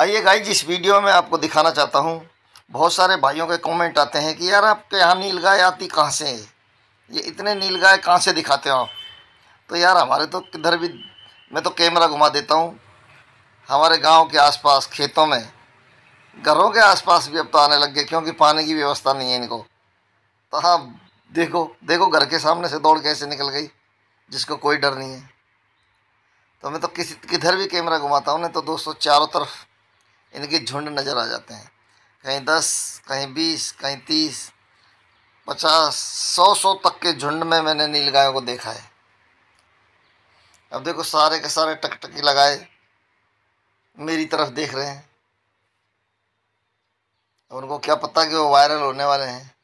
आइए गाइज इस वीडियो में आपको दिखाना चाहता हूँ बहुत सारे भाइयों के कमेंट आते हैं कि यार आपके यहाँ नील गाय आती कहाँ से है ये इतने नील गाय कहाँ से दिखाते हो आप तो यार हमारे तो किधर भी मैं तो कैमरा घुमा देता हूँ हमारे गांव के आसपास खेतों में घरों के आसपास भी अब तो आने लग गए क्योंकि पानी की व्यवस्था नहीं है इनको तो हाँ देखो देखो घर के सामने से दौड़ कैसे निकल गई जिसको कोई डर नहीं है तो मैं तो किसी किधर भी कैमरा घुमाता हूँ ना तो दोस्तों चारों तरफ इनके झुंड नज़र आ जाते हैं कहीं दस कहीं बीस कहीं तीस पचास सौ सौ तक के झुंड में मैंने नीलगायों को देखा है अब देखो सारे के सारे टकटकी लगाए मेरी तरफ देख रहे हैं उनको क्या पता कि वो वायरल होने वाले हैं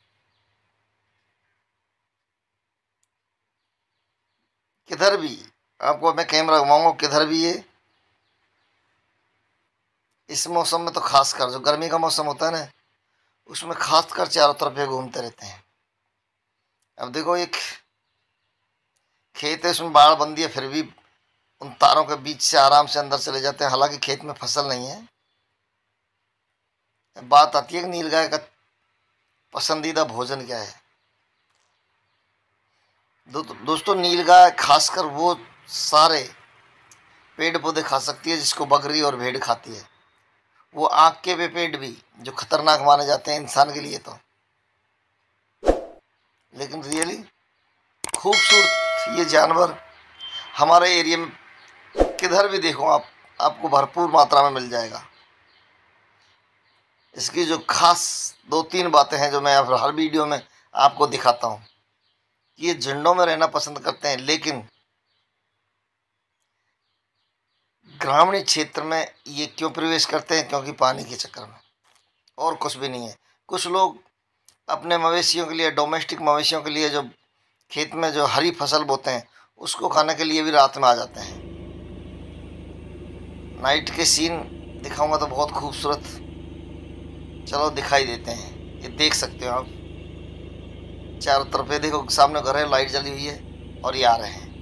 किधर भी आपको मैं कैमरा घुमाऊंगा किधर भी ये इस मौसम में तो खास कर जो गर्मी का मौसम होता है ना उसमें खास कर चारों तरफ ये घूमते रहते हैं अब देखो एक खेत है उसमें बाढ़ बंदी है फिर भी उन तारों के बीच से आराम से अंदर चले जाते हैं हालांकि खेत में फसल नहीं है बात आती है कि नीलगाय का पसंदीदा भोजन क्या है दो, दोस्तों नीलगाय खासकर वो सारे पेड़ पौधे खा सकती है जिसको बकरी और भेड़ खाती है वो आँख के पेट भी जो खतरनाक माने जाते हैं इंसान के लिए तो लेकिन रियली खूबसूरत ये जानवर हमारे एरिया में किधर भी देखो आप आपको भरपूर मात्रा में मिल जाएगा इसकी जो खास दो तीन बातें हैं जो मैं हर वीडियो में आपको दिखाता हूँ ये झंडों में रहना पसंद करते हैं लेकिन ग्रामीण क्षेत्र में ये क्यों प्रवेश करते हैं क्योंकि पानी के चक्कर में और कुछ भी नहीं है कुछ लोग अपने मवेशियों के लिए डोमेस्टिक मवेशियों के लिए जो खेत में जो हरी फसल बोते हैं उसको खाने के लिए भी रात में आ जाते हैं नाइट के सीन दिखाऊंगा तो बहुत खूबसूरत चलो दिखाई देते हैं ये देख सकते हो आप चारों तरफ देखो सामने घर है लाइट जली हुई है और ये आ रहे हैं